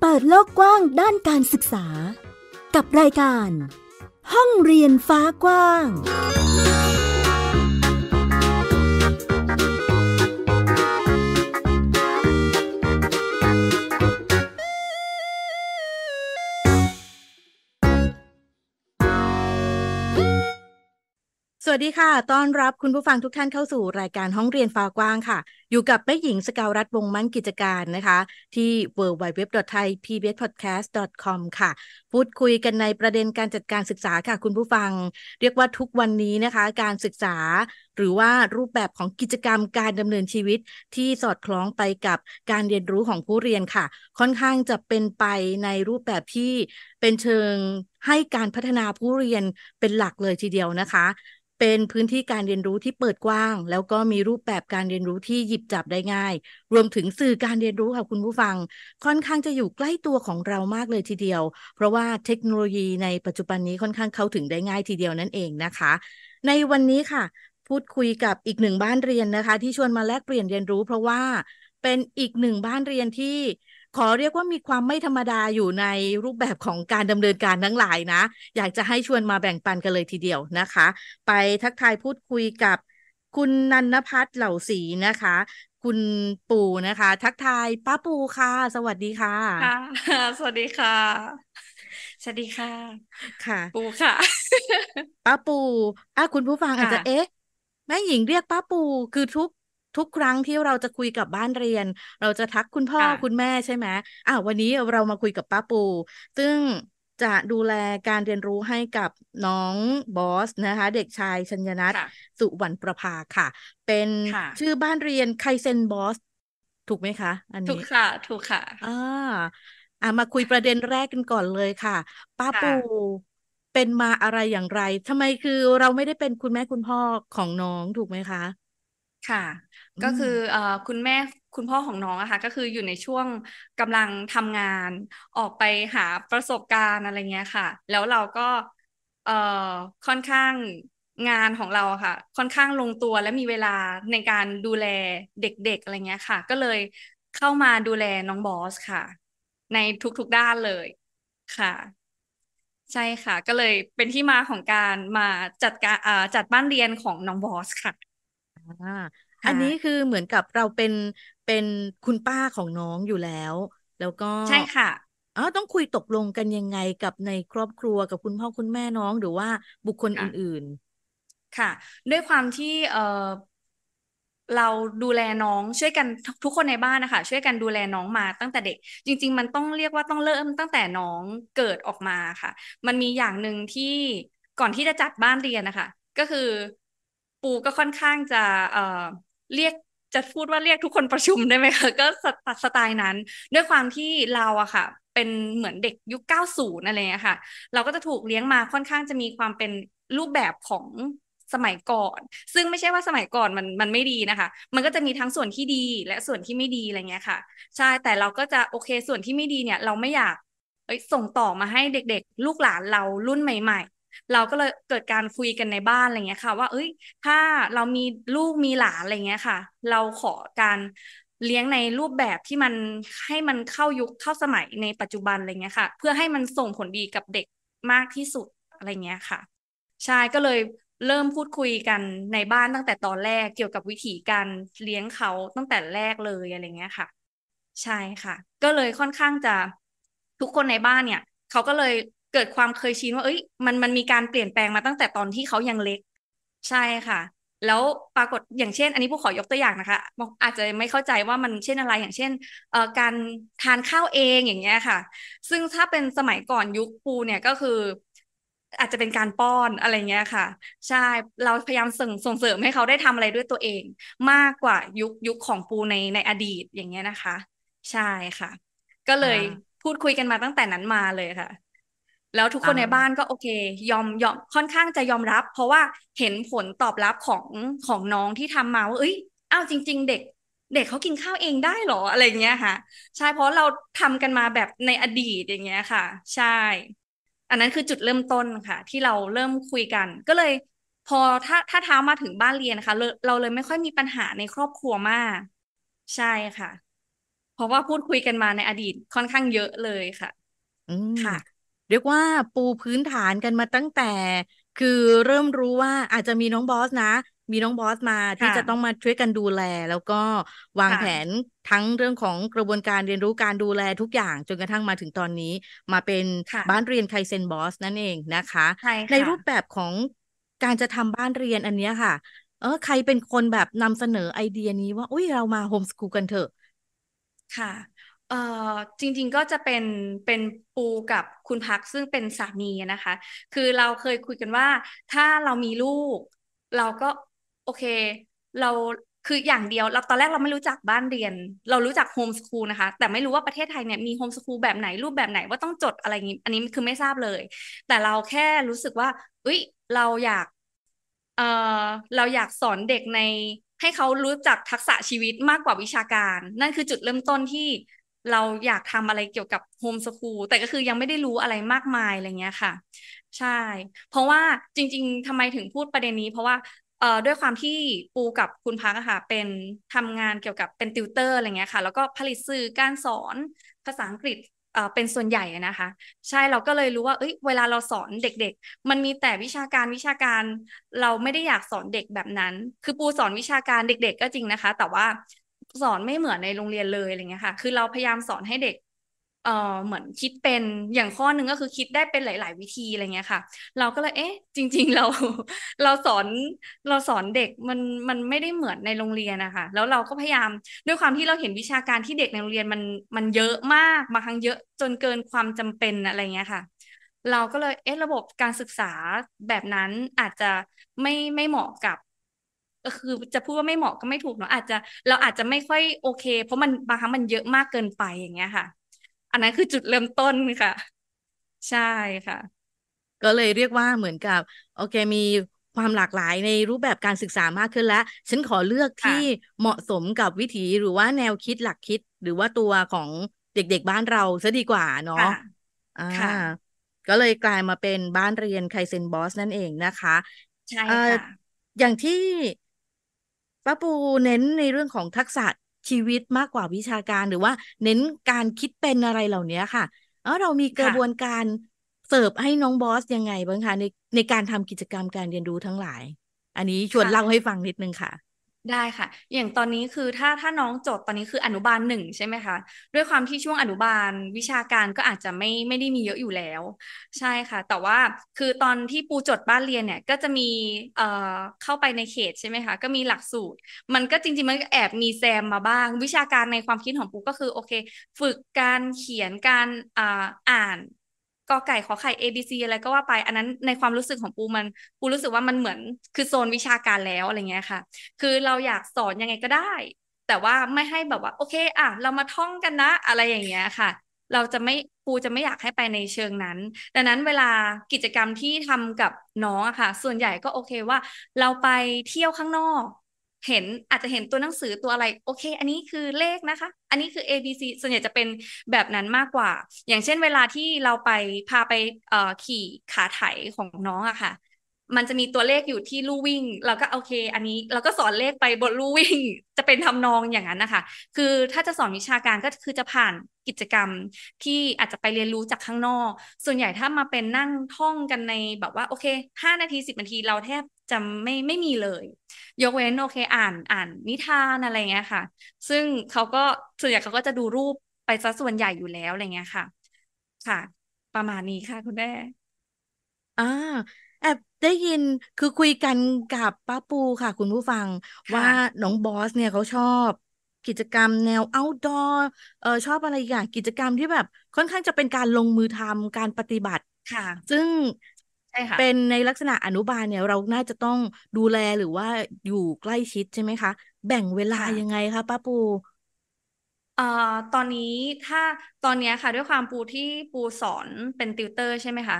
เปิดโลกกว้างด้านการศึกษา กับรายการ ห้องเรียนฟ้ากว้างวัสดีค่ะ ต้อนรับคุณผู้ฟังทุกท่านเข้าสู่รายการห้องเรียนฟ้ากว้างค่ะ อยู่กับแม่หญิงสกาวรัฐวงมั่นกิจการนะคะ ที่ www.thaipbspodcast.com ค่ะ พูดคุยกันในประเด็นการจัดการศึกษาค่ะ คุณผู้ฟัง เรียกว่าทุกวันนี้นะคะ การศึกษาหรือว่ารูปแบบของกิจกรรมการดำเนินชีวิตที่สอดคล้องไปกับการเรียนรู้ของผู้เรียนค่ะ ค่อนข้างจะเป็นไปในรูปแบบที่เป็นเชิงให้การพัฒนาผู้เรียนเป็นหลักเลยทีเดียวนะคะเป็นพื้นที่การเรียนรู้ที่เปิดกว้าง แล้วก็มีรูปแบบการเรียนรู้ที่หยิบจับได้ง่าย รวมถึงสื่อการเรียนรู้ ค่ะคุณผู้ฟัง ค่อนข้างจะอยู่ใกล้ตัวของเรามากเลยทีเดียว เพราะว่าเทคโนโลยีในปัจจุบันนี้ค่อนข้างเข้าถึงได้ง่ายทีเดียวนั่นเองนะคะ ในวันนี้ค่ะ พูดคุยกับอีกหนึ่งบ้านเรียนนะคะ ที่ชวนมาแลกเปลี่ยนเรียนรู้ เพราะว่า เป็นอีกหนึ่งบ้านเรียนที่ขอเรียกว่ามีความไม่ธรรมดาอยู่ในรูปแบบของการดำเนินการทั้งหลายนะ อยากจะให้ชวนมาแบ่งปันกันเลยทีเดียวนะคะ ไปทักทายพูดคุยกับ คุณนันพัฒน์เหล่าศรีนะคะ คุณปูนะคะ ทักทายป้าปูค่ะ สวัสดีค่ะ ค่ะ สวัสดีค่ะ สวัสดีค่ะ ค่ะ ปูค่ะ ป้าปู อ่ะ คุณผู้ฟังอาจจะเอ๊ะแม่หญิงเรียกป้าปู คือทุกทุกครั้งที่เราจะคุยกับบ้านเรียน เราจะทักคุณพ่อคุณแม่ใช่ไหมอ้าววันนี้เรามาคุยกับป้าปู ซึ่งจะดูแลการเรียนรู้ให้กับน้องบอส นะคะ เด็กชายชัญญนัทสุวรรณประภาค่ะ เป็นชื่อบ้านเรียนไคเซนบอสถูกไหมคะ อันนี้ถูกค่ะ ถูกค่ะอ่าอ่ามาคุยประเด็นแรกกันก่อนเลยค่ะ ป้าปูเป็นมาอะไรอย่างไรทำไมคือเราไม่ได้เป็นคุณแม่คุณพ่อของน้องถูกไหมคะ ค่ะก็คืออคุณแม่คุณพ่อของน้องอะค่ะ ก็คืออยู่ในช่วงกำลังทำงานออกไปหาประสบการณ์อะไรเงี้ยค่ะ แล้วเราก็เอ่อค่อนข้างงานของเราค่ะ ค่อนข้างลงตัวและมีเวลาในการดูแลเด็กๆอะไรเงี้ยค่ะ ก็เลยเข้ามาดูแลน้องบอสค่ะ ในทุกๆด้านเลยค่ะ ใช่ค่ะ ก็เลยเป็นที่มาของการมาจัดการจัดบ้านเรียนของน้องบอสค่ะอันนี้คือเหมือนกับเราเป็นเป็นคุณป้าของน้องอยู่แล้ว แล้วก็ใช่ค่ะอ๋อต้องคุยตกลงกันยังไงกับในครอบครัวกับคุณพ่อคุณแม่น้องหรือว่าบุคคลอื่นๆ ค่ะด้วยความที่เออเราดูแลน้องช่วยกันทุกคนในบ้านนะคะ ช่วยกันดูแลน้องมาตั้งแต่เด็ก จริง ๆ มันต้องเรียกว่าต้องเริ่มตั้งแต่น้องเกิดออกมาค่ะ มันมีอย่างหนึ่งที่ก่อนที่จะจัดบ้านเรียนนะคะก็คือปู่ก็ค่อนข้างจะ เออเรียกจะพูดว่าเรียกทุกคนประชุมได้ไหมคะก็สไตล์นั้น ด้วยความที่เราอะค่ะ เป็นเหมือนเด็กยุค90อะไรเงี้ยค่ะ เราก็จะถูกเลี้ยงมาค่อนข้างจะมีความเป็นรูปแบบของสมัยก่อน ซึ่งไม่ใช่ว่าสมัยก่อนมันมันไม่ดีนะคะ มันก็จะมีทั้งส่วนที่ดีและส่วนที่ไม่ดีอะไรเงี้ยค่ะ ใช่แต่เราก็จะโอเค ส่วนที่ไม่ดีเนี่ย เราไม่อยากส่งต่อมาให้เด็กๆลูกหลานเรารุ่นใหม่เราก็เลยเกิดการคุยกันในบ้านอะไรเงี้ยค่ะ ว่าเอ้ยถ้าเรามีลูกมีหลานอะไรเงี้ยค่ะ เราขอการเลี้ยงในรูปแบบที่มันให้มันเข้ายุคเข้าสมัยในปัจจุบันอะไรเงี้ยค่ะ เพื่อให้มันส่งผลดีกับเด็กมากที่สุดอะไรเงี้ยค่ะชายก็เลยเริ่มพูดคุยกันในบ้านตั้งแต่ตอนแรกเกี่ยวกับวิธีการเลี้ยงเขาตั้งแต่แรกเลยอะไรเงี้ยค่ะใช่ค่ะ ก็เลยค่อนข้างจะทุกคนในบ้านเนี่ยเขาก็เลยเกิดความเคยชินว่าเอ้ยมันมันมีการเปลี่ยนแปลงมาตั้งแต่ตอนที่เขายังเล็ก ใช่ค่ะ แล้วปรากฏอย่างเช่น อันนี้ผู้ขอยกตัวอย่างนะคะอาจจะไม่เข้าใจว่ามันเช่นอะไรอย่างเช่นเอ่อการทานข้าวเองอย่างเงี้ยค่ะ ซึ่งถ้าเป็นสมัยก่อนยุคปูเนี่ยก็คืออาจจะเป็นการป้อนอะไรเงี้ยค่ะใช่ เราพยายามส่งส่งเสริมให้เขาได้ทำอะไรด้วยตัวเอง มากกว่ายุคยุคของปูในในอดีตอย่างเงี้ยนะคะ ใช่ค่ะ ก็เลยพูดคุยกันมาตั้งแต่นั้นมาเลยค่ะแล้วทุกคนในบ้านก็โอเค ยอมยอมค่อนข้างจะยอมรับ เพราะว่าเห็นผลตอบรับของของน้องที่ทำมาว่าเอ้ยอ้าวจริงๆเด็ก เด็กเขากินข้าวเองได้หรออะไรเงี้ยค่ะใช่เพราะเราทำกันมาแบบในอดีตอย่างเงี้ยค่ะ ใช่ อันนั้นคือจุดเริ่มต้นค่ะ ที่เราเริ่มคุยกัน ก็เลย พอถ้าถ้าเท้ามาถึงบ้านเรียนนะคะเราเลยไม่ค่อยมีปัญหาในครอบครัวมาก ใช่ค่ะ เพราะว่าพูดคุยกันมาในอดีตค่อนข้างเยอะเลยค่ะ อืมค่ะเรียกว่าปูพื้นฐานกันมาตั้งแต่คือเริ่มรู้ว่าอาจจะมีน้องบอสนะ มีน้องบอสมาที่จะต้องมาช่วยกันดูแล แล้วก็วางแผนทั้งเรื่องของกระบวนการเรียนรู้การดูแลทุกอย่าง จนกระทั่งมาถึงตอนนี้ มาเป็นบ้านเรียนไคเซนบอสนั่นเองนะคะใในรูปแบบของการจะทำบ้านเรียนอันนี้ค่ะ เออใครเป็นคนแบบนำเสนอไอเดียนี้ว่าอุ้ยเรามาโฮมสกูลกันเถอะ ค่ะเอ่อจริง ๆก็จะเป็นเป็นปูกับคุณพักซึ่งเป็นสามีนะคะ คือเราเคยคุยกันว่า ถ้าเรามีลูก เราก็โอเค เราคืออย่างเดียวเราตอนแรกเราไม่รู้จักบ้านเรียน เรารู้จักโฮมสคูลนะคะ แต่ไม่รู้ว่าประเทศไทยเนี่ยมีโฮมสคูลแบบไหนรูปแบบไหนว่าต้องจดอะไรนี้ อันนี้คือไม่ทราบเลย แต่เราแค่รู้สึกว่าอุ้ยเราอยากเออเราอยากสอนเด็กในให้เขารู้จักทักษะชีวิตมากกว่าวิชาการ นั่นคือจุดเริ่มต้นที่เราอยากทำอะไรเกี่ยวกับโฮมสคูลแต่ก็คือยังไม่ได้รู้อะไรมากมายอะไรเงี้ยค่ะ ใช่ เพราะว่าจริงๆทำไมถึงพูดประเด็นนี้ เพราะว่าเอ่อด้วยความที่ปูกับคุณพักค่ะเป็นทำงานเกี่ยวกับเป็นติวเตอร์อะไรเงี้ยค่ะ แล้วก็ผลิตสื่อการสอนภาษาอังกฤษเป็นส่วนใหญ่นะคะ ใช่เราก็เลยรู้ว่าเอ้ยเวลาเราสอนเด็กๆ มันมีแต่วิชาการวิชาการ เราไม่ได้อยากสอนเด็กแบบนั้น คือปูสอนวิชาการเด็ก ๆ ก็จริงนะคะ แต่ว่าสอนไม่เหมือนในโรงเรียนเลยอะไรเงี้ยค่ะ คือเราพยายามสอนให้เด็ก เอ่อ เหมือนคิดเป็น อย่างข้อหนึ่งก็คือคิดได้เป็นหลาย ๆ วิธีอะไรเงี้ยค่ะ เราก็เลย เอ๊ะ จริง ๆ เรา เราสอน เราสอนเด็กมัน มันไม่ได้เหมือนในโรงเรียนนะคะ แล้วเราก็พยายามด้วยความที่เราเห็นวิชาการที่เด็กในโรงเรียนมัน มันเยอะมากบางครั้งเยอะจนเกินความจำเป็นอะไรเงี้ยค่ะ เราก็เลย เอ๊ะระบบการศึกษาแบบนั้นอาจจะไม่ไม่เหมาะกับก็คือจะพูดว่าไม่เหมาะก็ไม่ถูกเนาะอาจจะเราอาจจะไม่ค่อยโอเค เพราะมันบางครั้งมันเยอะมากเกินไปอย่างเงี้ยค่ะ อันนั้นคือจุดเริ่มต้นค่ะ ใช่ค่ะ ก็เลยเรียกว่าเหมือนกับ โอเค มีความหลากหลายในรูปแบบการศึกษามากขึ้นแล้วฉันขอเลือกที่เหมาะสมกับวิถีหรือว่าแนวคิดหลักคิดหรือว่าตัวของเด็ก ๆบ้านเราซะดีกว่าเนาะค่ะก็เลยกลายมาเป็นบ้านเรียนไคเซนบอสนั่นเองนะคะ ใช่ค่ะอย่างที่ป้าปูเน้นในเรื่องของทักษะชีวิตมากกว่าวิชาการ หรือว่าเน้นการคิดเป็นอะไรเหล่านี้ค่ะเออเรามีกระบวนการเสิร์ฟให้น้องบอสยังไงบ้างคะ ในในการทำกิจกรรมการเรียนรู้ทั้งหลาย อันนี้ชวนเล่าให้ฟังนิดนึงค่ะได้ค่ะ อย่างตอนนี้คือถ้าถ้าน้องจบตอนนี้คืออนุบาลหนึ่งใช่ไหมคะ ด้วยความที่ช่วงอนุบาลวิชาการก็อาจจะไม่ไม่ได้มีเยอะอยู่แล้ว ใช่ค่ะ แต่ว่าคือตอนที่ปูจดบ้านเรียนเนี่ยก็จะมีเอ่อเข้าไปในเขตใช่ไหมคะ ก็มีหลักสูตร มันก็จริงๆมันแอบมีแซม มาบ้าง วิชาการในความคิดของปูก็คือโอเคฝึกการเขียนการอ่าอ่านกอไก่ขอไข่ A B C อะไรก็ว่าไป อันนั้นในความรู้สึกของปูมันปูรู้สึกว่ามันเหมือนคือโซนวิชาการแล้วอะไรเงี้ยค่ะ คือเราอยากสอนยังไงก็ได้ แต่ว่าไม่ให้แบบว่า โอเคอ่ะเรามาท่องกันนะอะไรอย่างเงี้ยค่ะ เราจะไม่ปูจะไม่อยากให้ไปในเชิงนั้นดังนั้นเวลากิจกรรมที่ทำกับน้องอะค่ะ ส่วนใหญ่ก็โอเคว่า เราไปเที่ยวข้างนอกเห็น อาจจะเห็นตัวหนังสือตัวอะไร โอเค อันนี้คือเลขนะคะ อันนี้คือ A B C ส่วนใหญ่จะเป็นแบบนั้นมากกว่า อย่างเช่นเวลาที่เราไปพาไปขี่ขาไถของน้องอะค่ะมันจะมีตัวเลขอยู่ที่ลู่วิ่งเราก็โอเค อันนี้ เราก็สอนเลขไปบนลู่วิ่งจะเป็นทำนองอย่างนั้นนะคะคือถ้าจะสอนวิชาการก็คือจะผ่านกิจกรรมที่อาจจะไปเรียนรู้จากข้างนอก ส่วนใหญ่ถ้ามาเป็นนั่งท่องกันในแบบว่าโอเคห้านาทีสิบนาทีเราแทบจะไม่ไม่มีเลยยกเว้นโอเคอ่านอ่านนิทานอะไรเงี้ยค่ะ ซึ่งเขาก็ส่วนใหญ่เขาก็จะดูรูปไปซะส่วนใหญ่อยู่แล้วอะไรเงี้ยค่ะ ค่ะ ประมาณนี้ค่ะคุณแม่อ่าแอบได้ยินคือคุยกันกับป้าปูค่ะคุณผู้ฟังว่าน้องบอสเนี่ยเขาชอบ กิจกรรมแนว outdoor เออชอบอะไรอกย่างกิจกรรมที่แบบ ค่อนข้างจะเป็นการลงมือทำการปฏิบัติ ค่ะ ซึ่งใช่ค่ะเป็นในลักษณะอนุบาลเนี่ยเราน่าจะต้องดูแลหรือว่าอยู่ใกล้ชิดใช่ไหมคะ แบ่งเวลายังไงคะป้าปูเอ่อตอนนี้ถ้าตอนนี้ค่ะ ด้วยความปูที่ปูสอนเป็นติวเตอร์ใช่ไหมคะ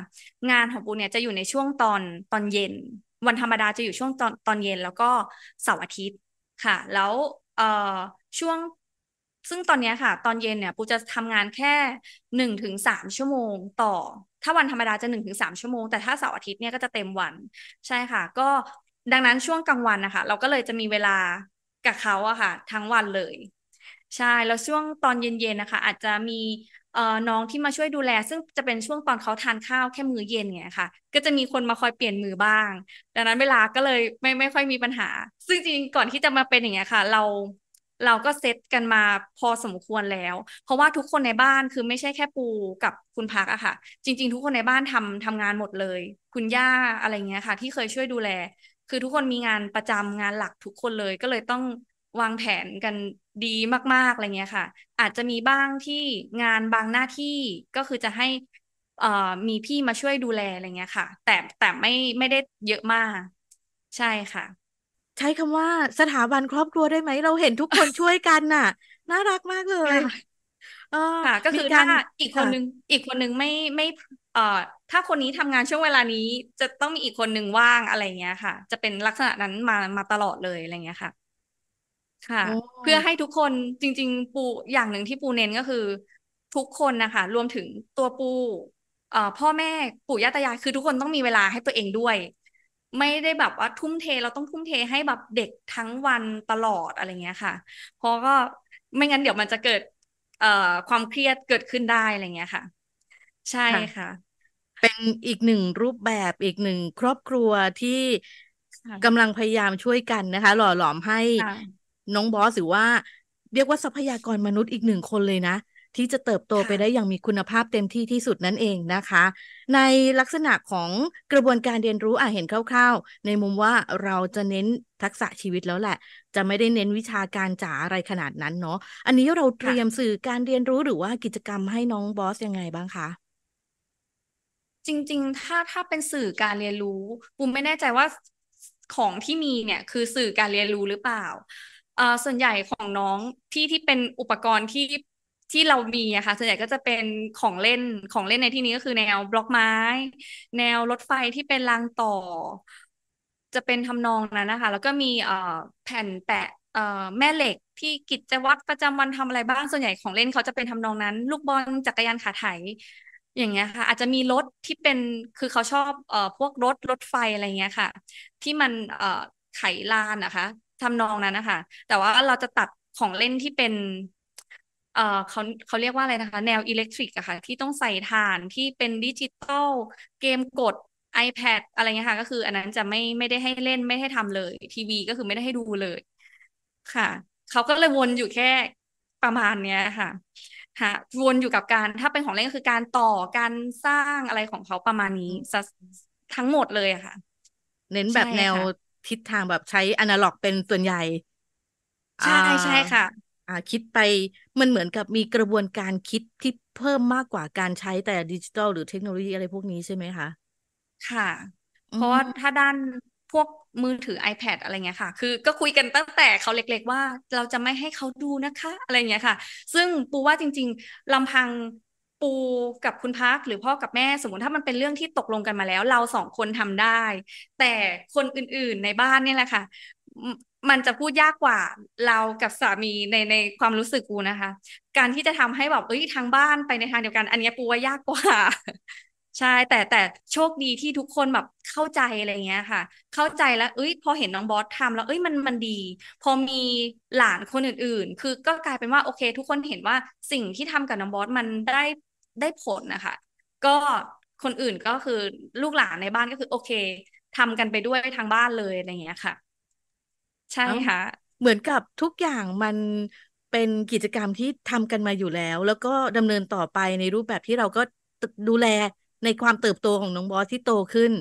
งานของปูเนี่ยจะอยู่ในช่วงตอนตอนเย็น วันธรรมดาจะอยู่ช่วงตอนตอนเย็นแล้วก็เสาร์อาทิตย์ค่ะ แล้วเอ่อช่วงซึ่งตอนนี้ค่ะ ตอนเย็นเนี่ยปูจะทำงานแค่หนึ่งถึงสามชั่วโมงต่อ ถ้าวันธรรมดาจะหนึ่งถึงสามชั่วโมงแต่ถ้าเสาร์อาทิตย์เนี่ยก็จะเต็มวันใช่ค่ะ ก็ดังนั้นช่วงกลางวันนะคะเราก็เลยจะมีเวลากับเขาอะค่ะทั้งวันเลยใช่ แล้วช่วงตอนเย็น ๆนะคะ อาจจะมีเอ่อน้องที่มาช่วยดูแล ซึ่งจะเป็นช่วงตอนเขาทานข้าวแค่มือเย็นไงค่ะ ก็จะมีคนมาคอยเปลี่ยนมือบ้าง ดังนั้นเวลาก็เลยไม่ไม่ค่อยมีปัญหา ซึ่งจริงๆก่อนที่จะมาเป็นอย่างเงี้ยค่ะ เราเราก็เซตกันมาพอสมควรแล้ว เพราะว่าทุกคนในบ้านคือไม่ใช่แค่ปูกับคุณพักอะค่ะ จริง ๆ ทุกคนในบ้านทำทำงานหมดเลย คุณย่าอะไรเงี้ยค่ะ ที่เคยช่วยดูแล คือทุกคนมีงานประจำงานหลักทุกคนเลยก็เลยต้องวางแผนกันดีมาก ๆ อะไรเงี้ยค่ะ อาจจะมีบ้างที่งานบางหน้าที่ก็คือจะให้ เอ่อมีพี่มาช่วยดูแลอะไรเงี้ยค่ะ แต่แต่ไม่ไม่ได้เยอะมาก ใช่ค่ะ ใช้คำว่าสถาบันครอบครัวได้ไหมเราเห็นทุกคนช่วยกัน น่ะ น่ารักมากเลยค่ะเอ่ะ ก็คือถ้าอีกคนนึงอีกคนนึงไม่ไม่เอ่อถ้าคนนี้ทำงานช่วงเวลานี้ จะต้องมีอีกคนนึง ว่างอะไรเงี้ยค่ะ จะเป็นลักษณะนั้นมามาตลอดเลยอะไรเงี้ยค่ะค่ะเพื่อให้ทุกคนจริง ๆ ปูอย่างหนึ่งที่ปูเน้นก็คือทุกคนนะคะรวมถึงตัวปูเอ่อพ่อแม่ปู่ย่าตายายคือทุกคนต้องมีเวลาให้ตัวเองด้วย ไม่ได้แบบว่าทุ่มเทเราต้องทุ่มเทให้แบบเด็กทั้งวันตลอดอะไรเงี้ยค่ะเพราะก็ไม่งั้นเดี๋ยวมันจะเกิด เอ่อความเครียดเกิดขึ้นได้อะไรเงี้ยค่ะ ใช่ค่ะ เป็นอีกหนึ่งรูปแบบอีกหนึ่งครอบครัวที่กำลังพยายามช่วยกันนะคะ หล่อหลอมให้น้องบอสหรือว่า เรียกว่าทรัพยากรมนุษย์อีกหนึ่งคนเลยนะ ที่จะเติบโตไปได้ อย่างมีคุณภาพเต็มที่ที่สุดนั่นเองนะคะ ในลักษณะของกระบวนการเรียนรู้อ่จเห็นคร่าวๆ ในมุมว่าเราจะเน้นทักษะชีวิตแล้วแหละ จะไม่ได้เน้นวิชาการจ๋าอะไรขนาดนั้นเนาะอันนี้เราเตรียมสื่อการเรียนรู้หรือว่ากิจกรรมให้น้องบอสยังไงบ้างคะจริงๆ ถ้าถ้าเป็นสื่อการเรียนรู้ปุ้มไม่แน่ใจว่าของที่มีเนี่ยคือสื่อการเรียนรู้หรือเปล่าอส่วนใหญ่ของน้องที่ที่เป็นอุปกรณ์ที่ที่เรามีอะค่ะ ส่วนใหญ่ก็จะเป็นของเล่นของเล่นในที่นี้ก็คือแนวบล็อกไม้ แนวรถไฟที่เป็นรางต่อ จะเป็นทำนองนั้นนะคะ แล้วก็มีเอ่แผ่นแปะเอ่อแม่เหล็กที่กิจวัตรประจำวันทำอะไรบ้าง ส่วนใหญ่ของเล่นเขาจะเป็นทำนองนั้น ลูกบอลจักรยานขาไถอย่างเงี้ยค่ะ อาจจะมีรถที่เป็นคือเขาชอบเอ่อพวกรถรถไฟอะไรเงี้ยค่ะ ที่มันเอ่อไขลานนะคะทำนองนั้นนะคะแต่ว่าเราจะตัดของเล่นที่เป็นเออเขาเขาเรียกว่าอะไรนะคะแนวอิเล็กทริกอะค่ะ ที่ต้องใส่ฐานที่เป็นดิจิตอลเกมกด iPad อะไรเงี้ยค่ะ ก็คืออันนั้นจะไม่ไม่ได้ให้เล่นไม่ให้ทำเลย ทีวีก็คือไม่ได้ให้ดูเลย ค่ะเขาก็เลยวนอยู่แค่ประมาณเนี้ยค่ะฮะวนอยู่กับการ ถ้าเป็นของเล่นก็คือการต่อการสร้างอะไรของเขาประมาณนี้ทั้งหมดเลยอะค่ะ เน้นแบบแนวทิศทางแบบใช้อนาล็อกเป็นส่วนใหญ่ใช่ใช่ค่ะอ่าคิดไปมันเหมือนกับมีกระบวนการคิดที่เพิ่มมากกว่าการใช้แต่ดิจิทัล หรือเทคโนโลยีอะไรพวกนี้ใช่ไหมคะค่ะ เพราะว่าถ้าด้านพวกมือถือ iPad อะไรเงี้ยค่ะ คือก็คุยกันตั้งแต่เขาเล็กๆว่า เราจะไม่ให้เขาดูนะคะ อะไรเงี้ยค่ะ ซึ่งปูว่าจริงๆลำพังปูกับคุณพักหรือพ่อกับแม่สมมติถ้ามันเป็นเรื่องที่ตกลงกันมาแล้วเราสองคนทำได้ แต่คนอื่นๆในบ้านเนี่ยแหละค่ะ มันจะพูดยากกว่าเรากับสามีในในความรู้สึกกูนะคะ การที่จะทำให้แบบเอ้ยทางบ้านไปในทางเดียวกันอันนี้ปูว่ายากกว่าใช่แต่แต่โชคดีที่ทุกคนแบบเข้าใจอะไรเงี้ยค่ะ เข้าใจแล้วเอ้ยพอเห็นน้องบอสทำแล้วเอ้ยมันมันดี พอมีหลานคนอื่นๆ คือก็กลายเป็นว่าโอเค ทุกคนเห็นว่าสิ่งที่ทำกับน้องบอสมันได้ได้ผลนะคะ ก็คนอื่นก็คือลูกหลานในบ้านก็คือ โอเคทำกันไปด้วยทางบ้านเลยอะไรเงี้ยค่ะใช่ค่ะเหมือนกับทุกอย่างมันเป็นกิจกรรมที่ทำกันมาอยู่แล้ว แล้วก็ดำเนินต่อไปในรูปแบบที่เราก็ดูแลในความเติบโตของน้องบอสที่โตขึ้น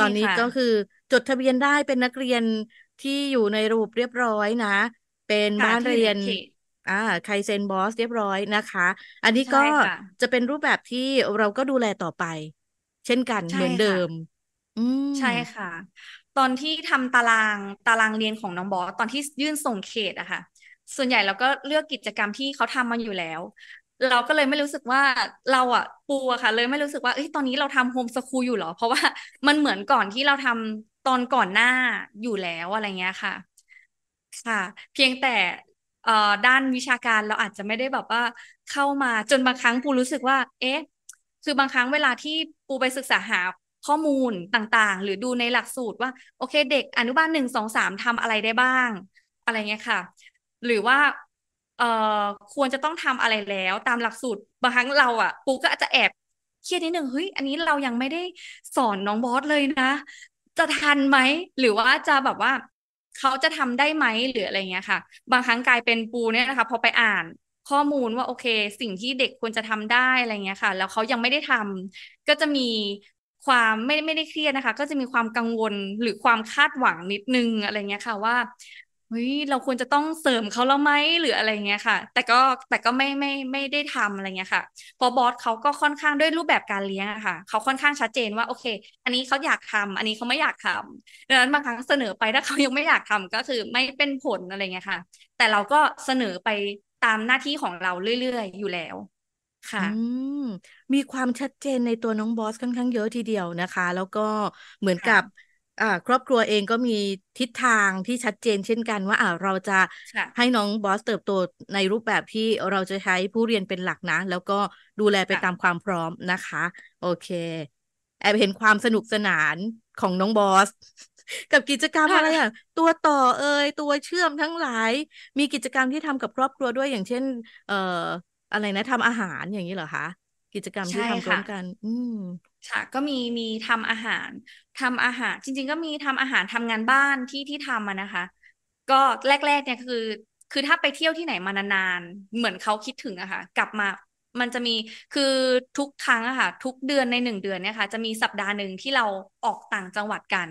ตอนนี้ก็คือจดทะเบียนได้เป็นนักเรียนที่อยู่ในระบบเรียบร้อยนะ เป็นบ้านเรียนอ่าใครเซ็นบอส เรียบร้อยนะคะ อันนี้ก็จะเป็นรูปแบบที่เราก็ดูแลต่อไป เช่นกันเหมือนเดิม ใช่ค่ะ ตอนที่ทำตารางตารางเรียนของน้องบอสตอนที่ยื่นส่งเขตอะค่ะ ส่วนใหญ่เราก็เลือกกิจกรรมที่เขาทำมาอยู่แล้วเราก็เลยไม่รู้สึกว่าเราอะปูอะค่ะ เลยไม่รู้สึกว่าเอ้ยตอนนี้เราทำโฮมสคูลอยู่หรอเพราะว่ามันเหมือนก่อนที่เราทำตอนก่อนหน้าอยู่แล้วอะไรเงี้ยค่ะ ค่ะ เพียงแต่เอ่อด้านวิชาการเราอาจจะไม่ได้แบบว่า เข้ามาจนบางครั้งปูรู้สึกว่า เอ๊ะคือบางครั้งเวลาที่ปูไปศึกษาหาข้อมูลต่าง ๆ หรือดูในหลักสูตรว่าโอเค เด็กอนุบาลหนึ่งสองสามทำอะไรได้บ้าง อะไรเงี้ยค่ะ หรือว่าเอ่อควรจะต้องทำอะไรแล้วตามหลักสูตรบางครั้งเราอ่ะ ปูก็อาจจะแอบเครียดนิดนึงเฮ้ยอันนี้เรายังไม่ได้สอนน้องบอสเลยนะ จะทันไหม หรือว่าจะแบบว่า เขาจะทำได้ไหมหรืออะไรเงี้ยค่ะ บางครั้งกลายเป็นปูเนี่ยนะคะพอไปอ่านข้อมูลว่า โอเค สิ่งที่เด็กควรจะทำได้อะไรเงี้ยค่ะแล้วเขายังไม่ได้ทำ ก็จะมีความไม่ไม่ได้เครียดนะคะ ก็จะมีความกังวลหรือความคาดหวังนิดนึงอะไรเงี้ยค่ะว่าเฮ้ย เราควรจะต้องเสริมเขาแล้วไหมหรืออะไรเงี้ยค่ะ แต่ก็แต่ก็ไม่ไม่ไม่ได้ทำอะไรเงี้ยค่ะพอบอสเขาก็ค่อนข้างด้วยรูปแบบการเลี้ยงอะค่ะ เขาค่อนข้างชัดเจนว่าโอเค อันนี้เขาอยากทำ อันนี้เขาไม่อยากทำดังนั้นบางครั้งเสนอไปถ้าเขายังไม่อยากทำก็คือไม่เป็นผลอะไรเงี้ยค่ะ แต่เราก็เสนอไปตามหน้าที่ของเราเรื่อยๆอยู่แล้วค่ะมมีความชัดเจนในตัวน้องบอสค่อนข้างเยอะทีเดียวนะคะ แล้วก็เหมือนกับครอบครัวเองก็มีทิศทางที่ชัดเจนเช่นกันว่า อ่าเราจะให้น้องบอส เติบโตในรูปแบบที่เราจะใช้ผู้เรียนเป็นหลักนะแล้วก็ดูแลไปตามความพร้อมนะคะ โอเคแอบเห็นความสนุกสนานของน้องบอสกับกิจกรรมอะไรอ่ะตัวต่อเอ่ยตัวเชื่อมทั้งหลาย มีกิจกรรมที่ทำกับครอบครัวด้วยอย่างเช่น เอ่ออะไรนะทำอาหารอย่างนี้เหรอคะกิจกรรมที่ทำร่วมกัน อืมค่ะ ก็มีมีทำอาหาร ทำอาหาร จริงๆ ก็มีทำอาหาร ทำงานบ้านที่ที่ทำอะนะคะ ก็แรก ๆ เนี่ยคือ คือถ้าไปเที่ยวที่ไหนมานานๆ เหมือนเขาคิดถึงอะค่ะ กลับมา มันจะมี คือทุกครั้งอะค่ะ ทุกเดือนในหนึ่งเดือนเนี่ยค่ะ จะมีสัปดาห์หนึ่งที่เราออกต่างจังหวัดกัน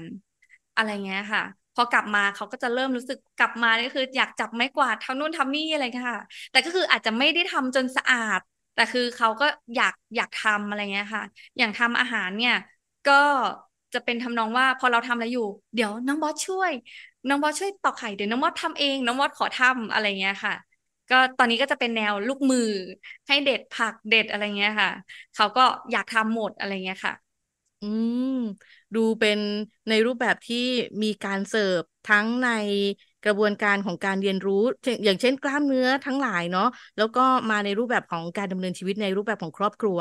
อะไรเงี้ยค่ะ พอกลับมาเขาก็จะเริ่มรู้สึก กลับมานี่คือ อยากจับไม้กวาดทำนู่นทำนี่อะไรค่ะ แต่ก็คืออาจจะไม่ได้ทำจนสะอาดแต่คือเขาก็อยากอยากทำอะไรเงี้ยค่ะ อย่างทำอาหารเนี่ย ก็จะเป็นทำนองว่าพอเราทำอะไรอยู่ เดี๋ยวน้องบอสช่วย น้องบอสช่วยตอกไข่ เดี๋ยวน้องบอสทำเอง น้องบอสขอทำอะไรเงี้ยค่ะ ก็ตอนนี้ก็จะเป็นแนวลูกมือ ให้เด็ดผักเด็ดอะไรเงี้ยค่ะ เขาก็อยากทำหมดอะไรเงี้ยค่ะ อืม ดูเป็นในรูปแบบที่มีการเสิร์ฟทั้งในกระบวนการของการเรียนรู้อย่างเช่นกล้ามเนื้อทั้งหลายเนาะแล้วก็มาในรูปแบบของการดำเนินชีวิตในรูปแบบของครอบครัว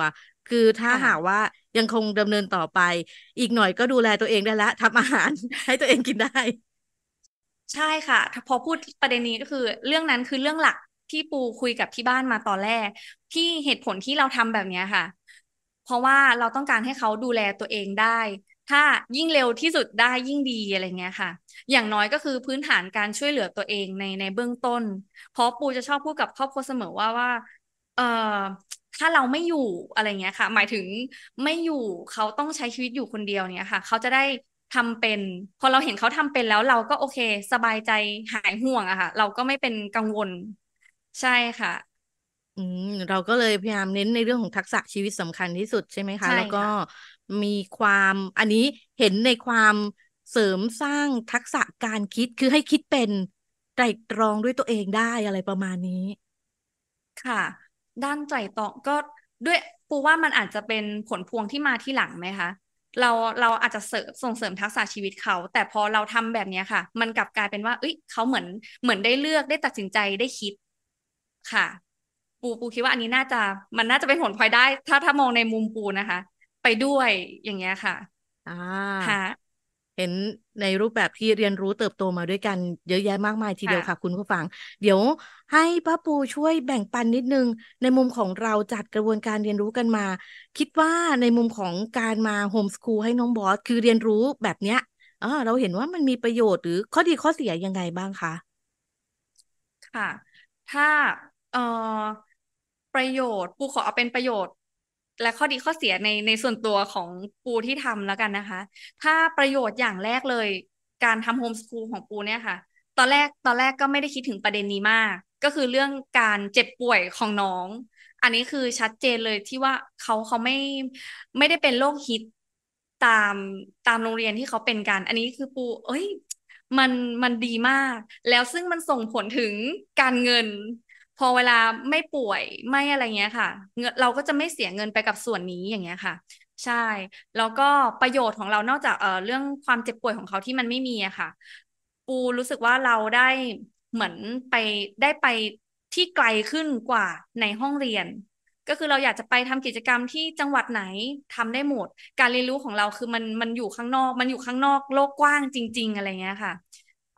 คือถ้าหากว่ายังคงดำเนินต่อไป อีกหน่อยก็ดูแลตัวเองได้ละทำอาหารให้ตัวเองกินได้ ใช่ค่ะพอพูดประเด็นนี้ก็คือ เรื่องนั้นคือเรื่องหลักที่ปูคุยกับที่บ้านมาตอนแรกที่เหตุผลที่เราทำแบบนี้ค่ะ เพราะว่าเราต้องการให้เขาดูแลตัวเองได้ถ้ายิ่งเร็วที่สุดได้ยิ่งดีอะไรเงี้ยค่ะ อย่างน้อยก็คือพื้นฐานการช่วยเหลือตัวเองในในเบื้องต้น เพราะปูจะชอบพูดกับครอบครัวเสมอว่าว่าเอ่อถ้าเราไม่อยู่อะไรเงี้ยค่ะ หมายถึงไม่อยู่เขาต้องใช้ชีวิตอยู่คนเดียวเนี้ยค่ะ เขาจะได้ทำเป็น พอเราเห็นเขาทำเป็นแล้วเราก็โอเค สบายใจหายห่วงอะค่ะ เราก็ไม่เป็นกังวลใช่ค่ะ อืมเราก็เลยพยายามเน้นในเรื่องของทักษะชีวิตสำคัญที่สุดใช่ไหมคะแล้วก็มีความอันนี้เห็นในความเสริมสร้างทักษะการคิดคือให้คิดเป็นไตรตรองด้วยตัวเองได้อะไรประมาณนี้ ค่ะ ด้านใจตองก็ด้วย ปูว่ามันอาจจะเป็นผลพวงที่มาที่หลังไหมคะ เราเราอาจจะเสริมส่งเสริมทักษะชีวิตเขา แต่พอเราทำแบบนี้ค่ะ มันกลับกลายเป็นว่าเอ้ยเขาเหมือนเหมือนได้เลือกได้ตัดสินใจได้คิด ค่ะ ปูปูคิดว่าอันนี้น่าจะมันน่าจะเป็นผลพลอยได้ ถ้าถ้ามองในมุมปูนะคะไปด้วยอย่างเงี้ยค่ะอ่าค่ะ เห็นในรูปแบบที่เรียนรู้เติบโตมาด้วยกันเยอะแยะมากมายทีเดียวค่ะ คุณผู้ฟัง เดี๋ยวให้ป้าปูช่วยแบ่งปันนิดนึง ในมุมของเราจัดกระบวนการเรียนรู้กันมา คิดว่าในมุมของการมาโฮมสคูลให้น้องบอส คือเรียนรู้แบบเนี้ยเราเห็นว่ามันมีประโยชน์หรือข้อดีข้อเสียยังไงบ้างคะ ค่ะ ถ้าเอ่อประโยชน์ปูขอเอาเป็นประโยชน์และข้อดีข้อเสียในในส่วนตัวของปูที่ทำแล้วกันนะคะ ถ้าประโยชน์อย่างแรกเลย การทำโฮมสกูลของปูเนี่ยค่ะ ตอนแรกตอนแรกก็ไม่ได้คิดถึงประเด็นนี้มาก ก็คือเรื่องการเจ็บป่วยของน้อง อันนี้คือชัดเจนเลยที่ว่าเขาเขาไม่ไม่ได้เป็นโรคฮิตตามตามโรงเรียนที่เขาเป็นกัน อันนี้คือปูเอ้ย มันมันดีมาก แล้วซึ่งมันส่งผลถึงการเงินพอเวลาไม่ป่วยไม่อะไรเงี้ยค่ะเงเราก็จะไม่เสียเงินไปกับส่วนนี้อย่างเงี้ยค่ะ ใช่ แล้วก็ประโยชน์ของเรานอกจากเอ่อเรื่องความเจ็บป่วยของเขาที่มันไม่มีอะค่ะ ปูรู้สึกว่าเราได้เหมือนไปได้ไปที่ไกลขึ้นกว่าในห้องเรียน ก็คือเราอยากจะไปทำกิจกรรมที่จังหวัดไหน ทำได้หมด การเรียนรู้ของเราคือมันมันอยู่ข้างนอก มันอยู่ข้างนอกโลกกว้างจริง ๆ อะไรเงี้ยค่ะ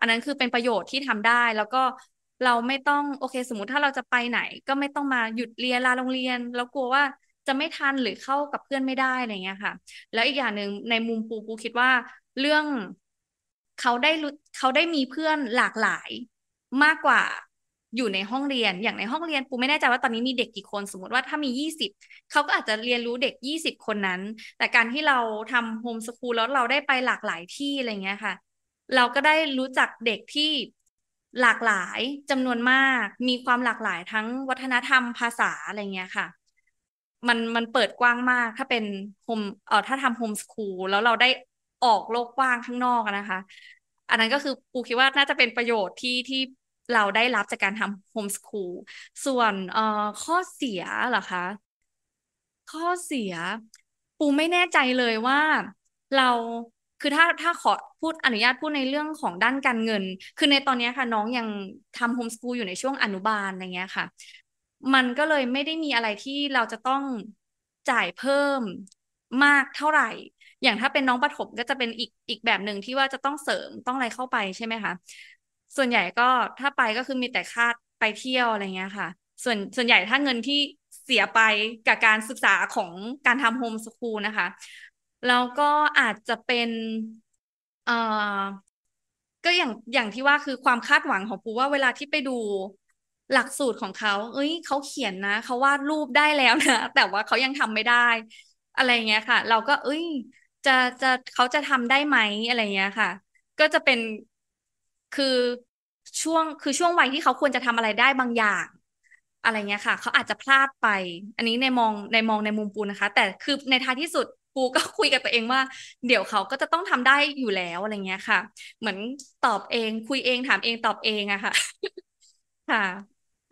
อันนั้นคือเป็นประโยชน์ที่ทำได้แล้วก็เราไม่ต้อง โอเค สมมติถ้าเราจะไปไหน ก็ไม่ต้องมาหยุดเรียนลาโรงเรียน แล้วกลัวว่าจะไม่ทัน หรือเข้ากับเพื่อนไม่ได้อะไรเงี้ยค่ะ แล้วอีกอย่างหนึ่งในมุมปูปูคิดว่า เรื่องเขาได้เขาได้มีเพื่อนหลากหลายมากกว่าอยู่ในห้องเรียน อย่างในห้องเรียนปูไม่แน่ใจว่าตอนนี้มีเด็กกี่คนสมมติว่าถ้ามียี่สิบเขาก็อาจจะเรียนรู้เด็กยี่สิบคนนั้นแต่การที่เราทำโฮมสคูลแล้วเราได้ไปหลากหลายที่อะไรเงี้ยค่ะ เราก็ได้รู้จักเด็กที่หลากหลายจำนวนมากมีความหลากหลายทั้งวัฒนธรรมภาษาอะไรเงี้ยค่ะ มันมันเปิดกว้างมากถ้าเป็นโฮมเอ่อถ้าทำโฮมสคูลแล้วเราได้ออกโลกกว้างข้างนอกนะคะ อันนั้นก็คือปูคิดว่าน่าจะเป็นประโยชน์ที่ที่เราได้รับจากการทำโฮมสคูลส่วนเอ่อข้อเสียเหรอคะ ข้อเสีย ปูไม่แน่ใจเลยว่าเราคือถ้าถ้าขอพูดอนุญาตพูดในเรื่องของด้านการเงิน คือในตอนนี้ค่ะน้องยังทำโฮมสกูลอยู่ในช่วงอนุบาลอะไรเงี้ยค่ะมันก็เลยไม่ได้มีอะไรที่เราจะต้องจ่ายเพิ่มมากเท่าไหร่ อย่างถ้าเป็นน้องปฐมก็จะเป็นอีกอีกแบบหนึ่งที่ว่าจะต้องเสริมต้องอะไรเข้าไปใช่ไหมคะ ส่วนใหญ่ก็ถ้าไปก็คือมีแต่ค่าไปเที่ยวอะไรเงี้ยค่ะ ส่วนส่วนใหญ่ถ้าเงินที่เสียไปกับการศึกษาของการทำโฮมสกูลนะคะแล้วก็อาจจะเป็น เอ่อ ก็อย่าง อย่างที่ว่าคือความคาดหวังของปูว่าเวลาที่ไปดูหลักสูตรของเขาเอ้ย เขาเขียนนะเขาวาดรูปได้แล้วนะ แต่ว่าเขายังทำไม่ได้ อะไรเงี้ยค่ะ เราก็เอ้ย จะ จะเขาจะทำได้ไหมอะไรเงี้ยค่ะ ก็จะเป็น คือช่วง คือช่วงวัยที่เขาควรจะทำอะไรได้บางอย่าง อะไรเงี้ยค่ะ เขาอาจจะพลาดไป อันนี้ในมอง ในมองในมุมปูนะคะ แต่ คือในท้ายที่สุดรูก็คุยกับตัวเองว่า เดี๋ยวเขาก็จะต้องทำได้อยู่แล้วอะไรเงี้ยค่ะ เหมือนตอบเองคุยเองถามเองตอบเองอะค่ะค่ะ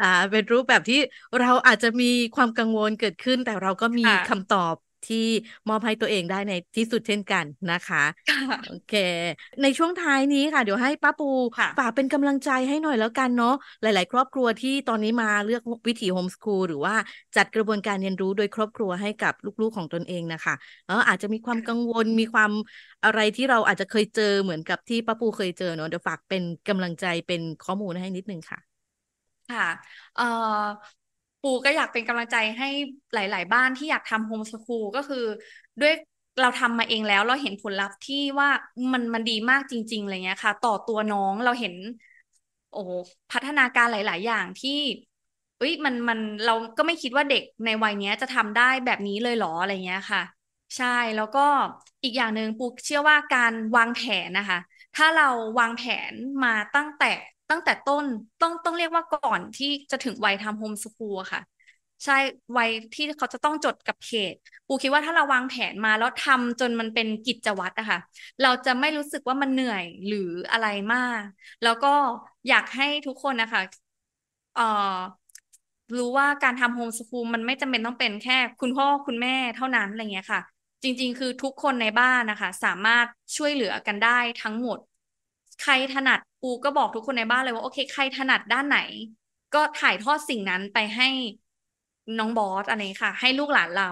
อ่าเป็นรูปแบบที่เราอาจจะมีความกังวลเกิดขึ้นแต่เราก็มีคำตอบที่มอบให้ตัวเองได้ในที่สุดเช่นกันนะคะโอเคในช่วงท้ายนี้ค่ะ เดี๋ยวให้ป้าปู ฝากเป็นกำลังใจให้หน่อยแล้วกันเนาะหลายๆครอบครัวที่ตอนนี้มาเลือกวิถีโฮมสคูลหรือว่าจัดกระบวนการเรียนรู้โดยครอบครัวให้กับลูกๆของตนเองนะคะแล้วอาจจะมีความกังวลมีความอะไรที่เราอาจจะเคยเจอเหมือนกับที่ป้าปูเคยเจอเนาะเดี๋ยวฝากเป็นกำลังใจเป็นข้อมูลให้นิดนึงค่ะ ค่ะเอ่อปูก็อยากเป็นกำลังใจให้หลาย ๆ บ้านที่อยากทำโฮมสคูลก็คือ ด้วยเราทำมาเองแล้วเราเห็นผลลัพธ์ที่ว่ามันมันดีมากจริงๆอะไรเงี้ยค่ะ ต่อตัวน้องเราเห็น โอ้พัฒนาการหลาย ๆ อย่างที่เอ้ยมันมันเราก็ไม่คิดว่าเด็กในวัยเนี้ยจะทำได้แบบนี้เลยหรออะไรเงี้ยค่ะ ใช่แล้วก็อีกอย่างหนึ่งปูเชื่อว่าการวางแผนนะคะ ถ้าเราวางแผนมาตั้งแต่ตั้งแต่ต้นต้องต้องเรียกว่าก่อนที่จะถึงวัยทำโฮมสกูลค่ะใช่วัยที่เขาจะต้องจดกับเขตปูคิดว่าถ้าเราวางแผนมาแล้วทำจนมันเป็นกิจวัตรอะค่ะ เราจะไม่รู้สึกว่ามันเหนื่อยหรืออะไรมาก แล้วก็อยากให้ทุกคนนะคะเอ่อรู้ว่าการทำโฮมสกูลมันไม่จำเป็นต้องเป็นแค่ คุณพ่อคุณแม่เท่านั้นอะไรเงี้ยค่ะ จริง ๆ คือทุกคนในบ้านนะคะสามารถช่วยเหลือกันได้ทั้งหมดใครถนัดปูก็บอกทุกคนในบ้านเลยว่าโอเคใครถนัดด้านไหน ก็ถ่ายทอดสิ่งนั้นไปให้น้องบอสอะไรค่ะ ให้ลูกหลานเรา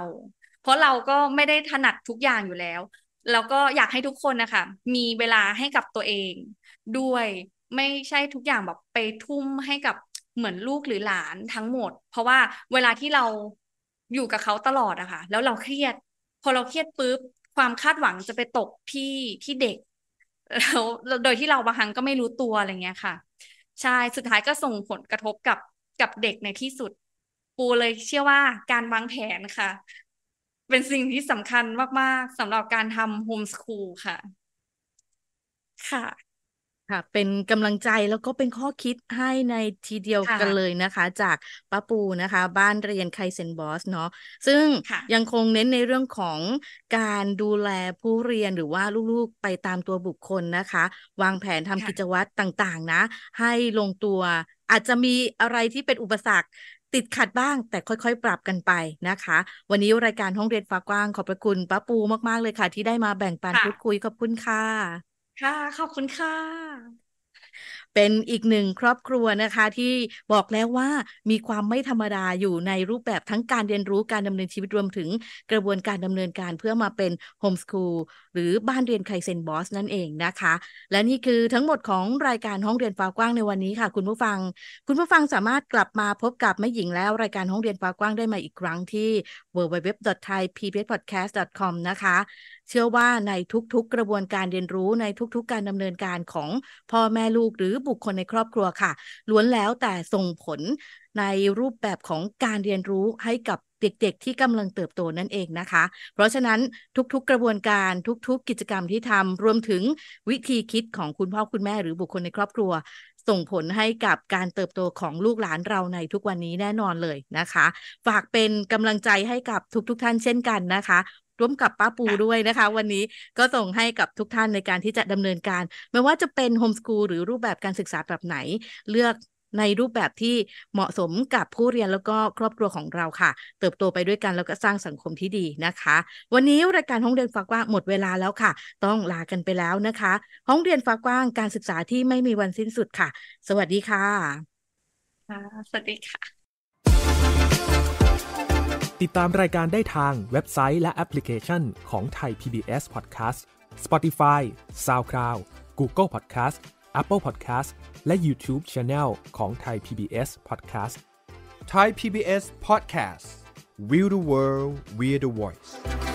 เพราะเราก็ไม่ได้ถนัดทุกอย่างอยู่แล้ว แล้วก็อยากให้ทุกคนนะคะ มีเวลาให้กับตัวเอง ด้วยไม่ใช่ทุกอย่างแบบไปทุ่มให้กับเหมือนลูกหรือหลานทั้งหมด เพราะว่าเวลาที่เราอยู่กับเขาตลอดอะค่ะแล้วเราเครียด พอเราเครียดปุ๊บความคาดหวังจะไปตกที่ที่เด็กแล้วโดยที่เราบางครั้งก็ไม่รู้ตัวอะไรเงี้ยค่ะ ใช่ สุดท้ายก็ส่งผลกระทบกับกับเด็กในที่สุดปูเลยเชื่อว่าการวางแผนค่ะ เป็นสิ่งที่สำคัญมากๆสำหรับการทำโฮมสคูลค่ะ ค่ะค่ะเป็นกำลังใจแล้วก็เป็นข้อคิดให้ในทีเดียวกันเลยนะคะ จากป้าปูนะคะบ้านเรียนไคเซนบอสเนาะซึ่งยังคงเน้นในเรื่องของการดูแลผู้เรียนหรือว่าลูกๆไปตามตัวบุคคลนะคะ วางแผนทำกิจวัตรต่างๆนะ ให้ลงตัวอาจจะมีอะไรที่เป็นอุปสรรคติดขัดบ้างแต่ค่อยๆปรับกันไปนะคะ วันนี้รายการห้องเรียนฟ้ากว้างขอบพระคุณป้าปูมากๆ เลยค่ะ ที่ได้มาแบ่งปันพูดคุยขอบคุณค่ะค่ะ ขอบคุณค่ะ เป็นอีกหนึ่งครอบครัวนะคะ ที่บอกแล้วว่ามีความไม่ธรรมดาอยู่ในรูปแบบทั้งการเรียนรู้การดำเนินชีวิตรวมถึง กระบวนการดำเนินการเพื่อมาเป็นโฮมสคูลหรือบ้านเรียนไคเซนบอสนั่นเองนะคะ และนี่คือทั้งหมดของรายการห้องเรียนฟ้ากว้างในวันนี้ค่ะ คุณผู้ฟัง คุณผู้ฟังสามารถกลับมาพบกับแม่หญิงแล้วรายการห้องเรียนฟ้ากว้างได้ใหม่อีกครั้งที่ www.thaipbspodcast.com นะคะเชื่อว่าในทุกๆกระบวนการเรียนรู้ในทุกๆการดำเนินการของพ่อแม่ลูกหรือบุคคลในครอบครัวค่ะล้วนแล้วแต่ส่งผลในรูปแบบของการเรียนรู้ให้กับเด็กๆที่กำลังเติบโตนั่นเองนะคะ เพราะฉะนั้นทุกๆกระบวนการทุกๆกิจกรรมที่ทำรวมถึงวิธีคิดของคุณพ่อคุณแม่ หรือบุคคลในครอบครัว ส่งผลให้กับการเติบโตของลูกหลานเราในทุกวันนี้แน่นอนเลยนะคะ ฝากเป็นกำลังใจให้กับทุก ๆทท่านเช่นกันนะคะร่วมกับป้าปูด้วยนะคะ วันนี้ก็ส่งให้กับทุกท่านในการที่จะดำเนินการ ไม่ว่าจะเป็นโฮมสกูลหรือรูปแบบการศึกษาแบบไหน เลือกในรูปแบบที่เหมาะสมกับผู้เรียนแล้วก็ครอบครัวของเราค่ะ เติบโตไปด้วยกันแล้วก็สร้างสังคมที่ดีนะคะ วันนี้รายการห้องเรียนฟ้ากว้างหมดเวลาแล้วค่ะ ต้องลากันไปแล้วนะคะ ห้องเรียนฟ้ากว้างการศึกษาที่ไม่มีวันสิ้นสุดค่ะ สวัสดีค่ะสวัสดีค่ะติดตามรายการได้ทางเว็บไซต์และแอปพลิเคชันของไทย PBS Podcast Spotify SoundCloud Google Podcast Apple Podcast และ YouTube Channel ของไทย PBS Podcast Thai PBS Podcast We the World We the Voice